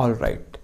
all right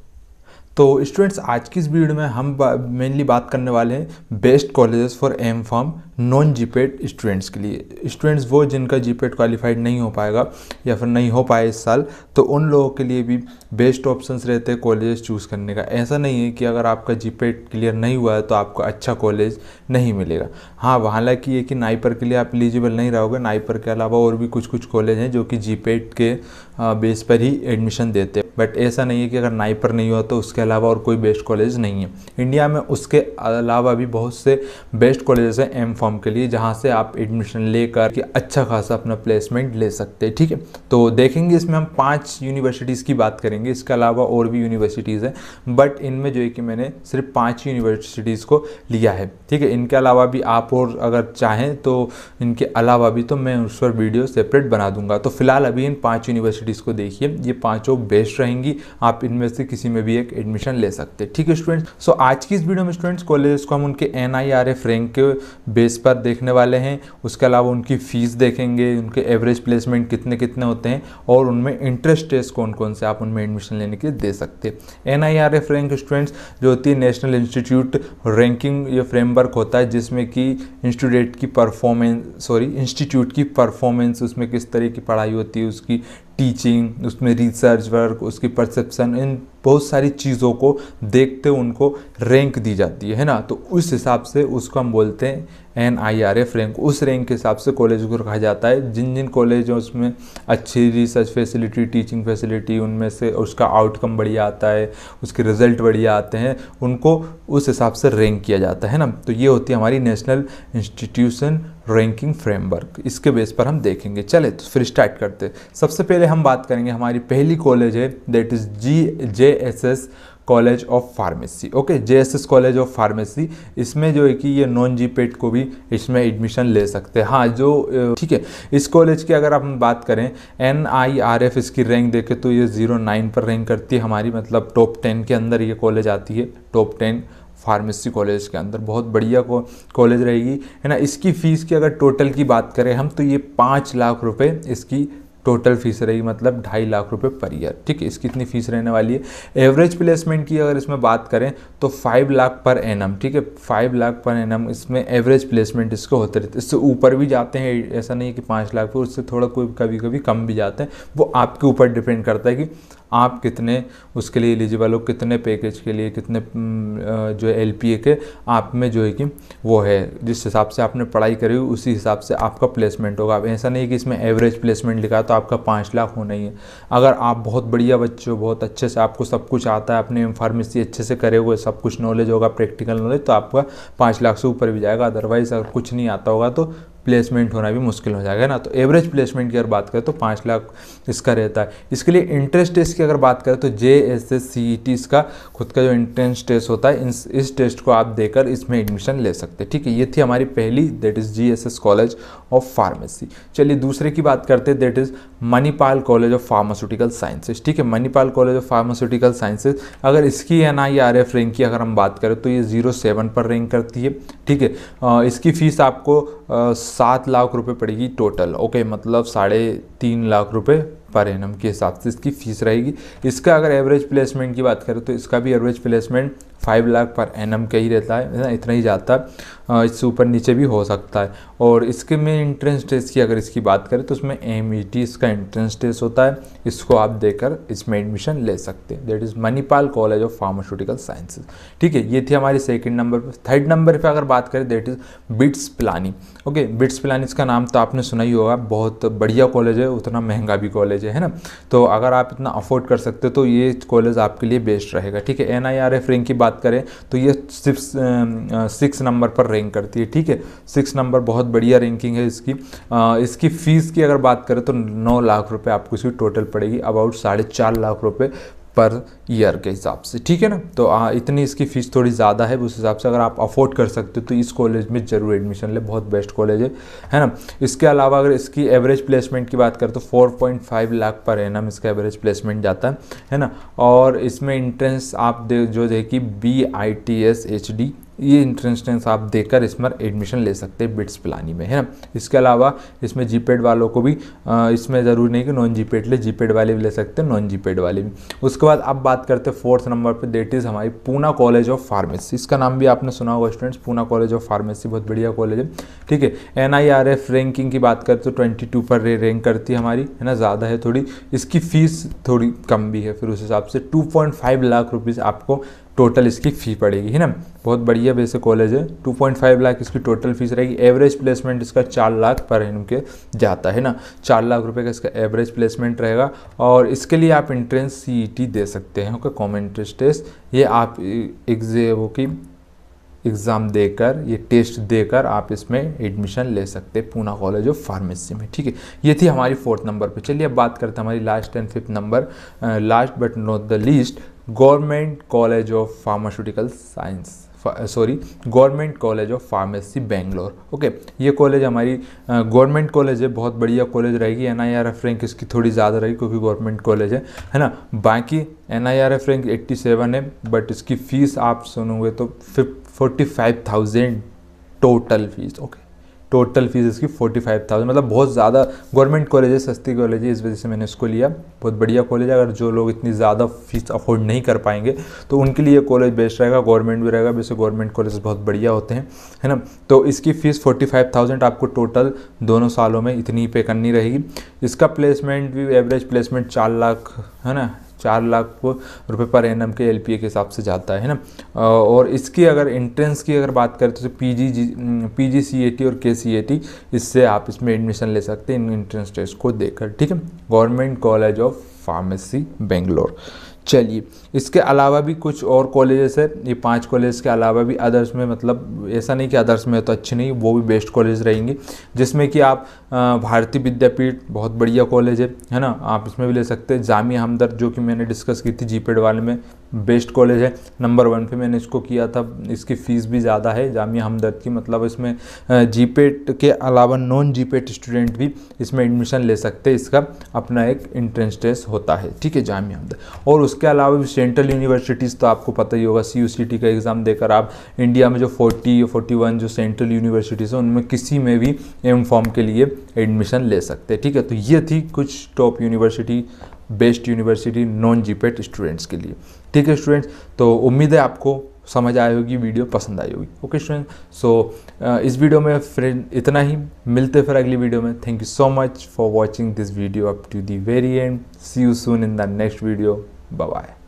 तो students आज की इस वीडियो में हम मेनली बात करने वाले हैं best colleges for M pharm non GPAT students के लिए स्टूडेंट्स वो जिनका जीपेड क्वालिफाइड e नहीं हो पाएगा या फिर नहीं हो पाए इस साल तो उन लोगों के लिए भी बेस्ट ऑप्शंस रहते हैं कॉलेजेस चूज़ करने का ऐसा नहीं है कि अगर आपका जीपेड क्लियर e नहीं हुआ है तो आपको अच्छा कॉलेज नहीं मिलेगा हाँ हालांकि ये कि नाइपर के लिए आप एलिजिबल नहीं रहोगे नाइपर के अलावा और भी कुछ कुछ कॉलेज हैं जो कि जीपेड e के बेस हाँ, पर ही एडमिशन देते हैं बट ऐसा नहीं है कि अगर नाइपर नहीं हुआ तो उसके अलावा और कोई बेस्ट कॉलेज नहीं है इंडिया में उसके अलावा भी बहुत से बेस्ट कॉलेजेस हैं एम फॉर्म के लिए जहाँ से आप एडमिशन लेकर के अच्छा खासा अपना प्लेसमेंट ले सकते हैं ठीक है तो देखेंगे इसमें हम पाँच यूनिवर्सिटीज़ की बात करेंगे इसके अलावा और भी यूनिवर्सिटीज़ हैं बट इनमें जो है कि मैंने सिर्फ पाँच यूनिवर्सिटीज़ को लिया है ठीक है इनके अलावा भी आप और अगर चाहें तो इनके अलावा भी तो मैं उस पर वीडियो सेपरेट बना दूंगा तो फिलहाल अभी इन पाँच यूनिवर्सिटी फैकल्टीज़ को देखिए ये पांचों बेस्ट रहेंगी आप इनमें से किसी में भी एक एडमिशन ले सकते हैं ठीक है स्टूडेंट्स सो आज की इस वीडियो में स्टूडेंट्स कॉलेजेस को हम उनके एन रैंक के बेस पर देखने वाले हैं उसके अलावा उनकी फ़ीस देखेंगे उनके एवरेज प्लेसमेंट कितने कितने होते हैं और उनमें इंटरेस्ट टेस्ट कौन कौन से आप उनमें एडमिशन लेने के दे सकते हैं N I R F rank students जो होती है नेशनल इंस्टीट्यूट रैंकिंग ये फ्रेमवर्क होता है जिसमें कि इंस्टीट्यूट की परफॉर्मेंस सॉरी इंस्टीट्यूट की परफॉर्मेंस उसमें किस तरह की पढ़ाई होती है उसकी टीचिंग उसमें रिसर्च वर्क उसकी परसेप्शन इन बहुत सारी चीज़ों को देखते उनको रैंक दी जाती है ना तो उस हिसाब से उसको हम बोलते हैं N I R F rank उस रैंक के हिसाब से कॉलेज को रखा जाता है जिन जिन कॉलेजों उसमें अच्छी रिसर्च फैसिलिटी टीचिंग फैसिलिटी उनमें से उसका आउटकम बढ़िया आता है उसके रिजल्ट बढ़िया आते हैं उनको उस हिसाब से रैंक किया जाता है ना तो ये होती है हमारी नेशनल इंस्टीट्यूशन रैंकिंग फ्रेमवर्क इसके बेस पर हम देखेंगे चले तो फिर स्टार्ट करते सबसे पहले हम बात करेंगे हमारी पहली कॉलेज है that is G J S college of pharmacy okay J college of pharmacy इसमें जो है कि ये नॉन जी पेट को भी इसमें एडमिशन ले सकते हैं हाँ जो ठीक है इस कॉलेज की अगर हम बात करें एन आई आर एफ इसकी रैंक देखें तो ये जीरो नाइन पर रैंक करती है हमारी मतलब टॉप टेन के अंदर ये कॉलेज आती है टॉप टेन फार्मेसी कॉलेज के अंदर बहुत बढ़िया कॉलेज रहेगी है ना इसकी फ़ीस की अगर टोटल की बात करें हम तो ये पाँच लाख रुपए इसकी टोटल फीस रहेगी मतलब ढाई लाख रुपए पर ईयर ठीक है इसकी इतनी फीस रहने वाली है एवरेज प्लेसमेंट की अगर इसमें बात करें तो फाइव लाख पर एन ठीक है फाइव लाख पर एन इसमें एवरेज प्लेसमेंट इसको होते रहते इससे ऊपर भी जाते हैं ऐसा नहीं है कि पाँच लाख पर उससे थोड़ा कोई कभी कभी कम भी जाते हैं वो आपके ऊपर डिपेंड करता है कि आप कितने उसके लिए एलिजिबल हो कितने पैकेज के लिए कितने जो एल के आप में जो है कि वो है जिस हिसाब से आपने पढ़ाई करी उसी हिसाब से आपका प्लेसमेंट होगा अब ऐसा नहीं कि इसमें एवरेज प्लेसमेंट लिखा तो तो आपका पाँच लाख होना ही है अगर आप बहुत बढ़िया बच्चे हो बहुत अच्छे से आपको सब कुछ आता है अपने फार्मेसी अच्छे से करे हुए सब कुछ नॉलेज होगा प्रैक्टिकल नॉलेज तो आपका पाँच लाख से ऊपर भी जाएगा अदरवाइज़ अगर कुछ नहीं आता होगा तो प्लेसमेंट होना भी मुश्किल हो जाएगा ना तो एवरेज प्लेसमेंट की अगर बात करें तो पाँच लाख इसका रहता है इसके लिए इंट्रेंस टेस्ट की अगर बात करें तो J S S C E T इसका खुद का जो इंट्रेंस टेस्ट होता है इस, इस टेस्ट को आप देकर इसमें एडमिशन ले सकते हैं ठीक है ये थी हमारी पहली that is G S S college of pharmacy चलिए दूसरे की बात करते हैं that is Manipal college of pharmaceutical sciences ठीक है Manipal college of pharmaceutical sciences अगर इसकी N I R F rank की अगर हम बात करें तो ये जीरो सेवन पर रैंक करती है ठीक है इसकी फ़ीस आपको सात लाख रुपए पड़ेगी टोटल ओके मतलब साढ़े तीन लाख रुपए पर एनम के हिसाब से इसकी फीस रहेगी इसका अगर एवरेज प्लेसमेंट की बात करें तो इसका भी average placement five lakh per annum का ही रहता है इतना ही जाता है इससे ऊपर नीचे भी हो सकता है और इसके में इंट्रेंस टेस्ट की अगर इसकी बात करें तो उसमें एम ई टी इसका इंट्रेंस टेस्ट होता है इसको आप देकर इसमें एडमिशन ले सकते हैं that is Manipal college of pharmaceutical sciences ठीक है ये थी हमारी सेकेंड नंबर पर थर्ड नंबर पर अगर बात करें that is BITS Pilani okay BITS Pilani इसका नाम तो आपने सुना ही होगा बहुत बढ़िया कॉलेज है उतना महंगा भी कॉलेज है ना तो अगर आप इतना अफोर्ड कर सकते हो तो ये कॉलेज आपके लिए बेस्ट रहेगा ठीक है N I R F ranking की बात बात करें तो ये सिक्स सिक्स नंबर पर रैंक करती है ठीक है सिक्स नंबर बहुत बढ़िया रैंकिंग है इसकी आ, इसकी फ़ीस की अगर बात करें तो नौ लाख रुपये आपको इसकी टोटल पड़ेगी अबाउट साढ़े चार लाख रुपये पर ईयर के हिसाब से ठीक है ना तो आ, इतनी इसकी फ़ीस थोड़ी ज़्यादा है उस हिसाब से अगर आप अफोर्ड कर सकते हो तो इस कॉलेज में ज़रूर एडमिशन ले बहुत बेस्ट कॉलेज है है ना इसके अलावा अगर इसकी एवरेज प्लेसमेंट की बात करें तो 4.5 लाख पर ना इसका एवरेज प्लेसमेंट जाता है है ना और इसमें इंट्रेंस आप दे जो देखिए B I T S H D ये इंट्रेंस टेंस आप देकर इसमें एडमिशन ले सकते हैं बिट्स प्लानी में है ना इसके अलावा इसमें जी e वालों को भी इसमें ज़रूरी नहीं कि नॉन पेड e ले पेड e वाले भी ले सकते हैं नॉन पेड वाले भी उसके बाद अब बात करते हैं फोर्थ नंबर पर देट इज़ हमारी पूना कॉलेज ऑफ फार्मेसी इसका नाम भी आपने सुना होगा students Poona college of pharmacy बहुत बढ़िया कॉलेज है ठीक है N I R F ranking की बात करते तो ट्वेंटी टू पर रैंक करती है हमारी है ना ज़्यादा है थोड़ी इसकी फ़ीस थोड़ी कम भी है फिर उस हिसाब से two point five lakh rupees आपको टोटल इसकी फ़ी पड़ेगी है ना बहुत बढ़िया वैसे कॉलेज है 2.5 लाख इसकी टोटल फीस रहेगी एवरेज प्लेसमेंट इसका चार लाख पर एनम के जाता है ना चार लाख रुपए का इसका एवरेज प्लेसमेंट रहेगा और इसके लिए आप इंट्रेंस सीईटी e दे सकते हैं ओके कॉमेंट्री टेस्ट ये आप एग्जे वो की एग्ज़ाम देकर ये टेस्ट देकर आप इसमें एडमिशन ले सकते हैं पूना कॉलेज ऑफ फार्मेसी में ठीक है ये थी हमारी फोर्थ नंबर पे चलिए अब बात करते हैं हमारी last and fifth number last but not the least government college of pharmaceutical science sorry government college of pharmacy Bangalore okay ये कॉलेज हमारी गवर्नमेंट कॉलेज है बहुत बढ़िया कॉलेज रहेगी N I R F rank इसकी थोड़ी ज़्यादा रहेगी क्योंकि गवर्नमेंट कॉलेज है है ना बाकी N I R F rank eighty seven है बट इसकी फ़ीस आप सुनोगे तो फिफ forty five thousand total fees okay total fees इसकी फोर्टी फाइव थाउजेंड मतलब बहुत ज़्यादा गवर्नमेंट कॉलेज है सस्ती कॉलेज है इस वजह से मैंने इसको लिया बहुत बढ़िया कॉलेज है अगर जो लोग इतनी ज़्यादा फीस अफोर्ड नहीं कर पाएंगे तो उनके लिए कॉलेज बेस्ट रहेगा गवर्नमेंट भी रहेगा वैसे गवर्नमेंट कॉलेज बहुत बढ़िया होते हैं है ना तो इसकी फ़ीस फोर्टी फाइव थाउजेंड आपको टोटल दोनों सालों में इतनी पे करनी रहेगी इसका प्लेसमेंट भी एवरेज प्लेसमेंट चार लाख है ना चार लाख रुपए पर एन के एल के हिसाब से जाता है ना और इसकी अगर एंट्रेंस की अगर बात करें तो सी ए टी और टी इससे आप इसमें एडमिशन ले सकते हैं इन एंट्रेंस टेस्ट को देकर ठीक है government college of pharmacy Bangalore चलिए इसके अलावा भी कुछ और कॉलेजेस है ये पांच कॉलेज के अलावा भी अदर्स में मतलब ऐसा नहीं कि अदर्स में तो अच्छे नहीं वो भी बेस्ट कॉलेज रहेंगे जिसमें कि आप भारतीय विद्यापीठ बहुत बढ़िया कॉलेज है है ना आप इसमें भी ले सकते हैं जामिया हमदर्द जो कि मैंने डिस्कस की थी जीपेड वाले में बेस्ट कॉलेज है नंबर वन पे मैंने इसको किया था इसकी फ़ीस भी ज़्यादा है जामिया हमदर्द की मतलब इसमें जीपेट के अलावा नॉन जीपेट स्टूडेंट भी इसमें एडमिशन ले सकते हैं इसका अपना एक इंट्रेंस टेस्ट होता है ठीक है जामिया हमदर्द और उसके अलावा भी सेंट्रल यूनिवर्सिटीज़ तो आपको पता ही होगा सी का एग्ज़ाम देकर आप इंडिया में जो फोर्टी या फोर्टी जो सेंट्रल यूनिवर्सिटीज़ हैं उनमें किसी में भी एम फॉर्म के लिए एडमिशन ले सकते हैं ठीक है तो ये थी कुछ top university best university non GPAT students के लिए ठीक है स्टूडेंट्स तो उम्मीद है आपको समझ आई होगी वीडियो पसंद आई होगी ओके स्टूडेंट सो इस वीडियो में फ्रेंड इतना ही मिलते फिर अगली वीडियो में thank you so much for watching this video up to the very and see you soon in the next video bye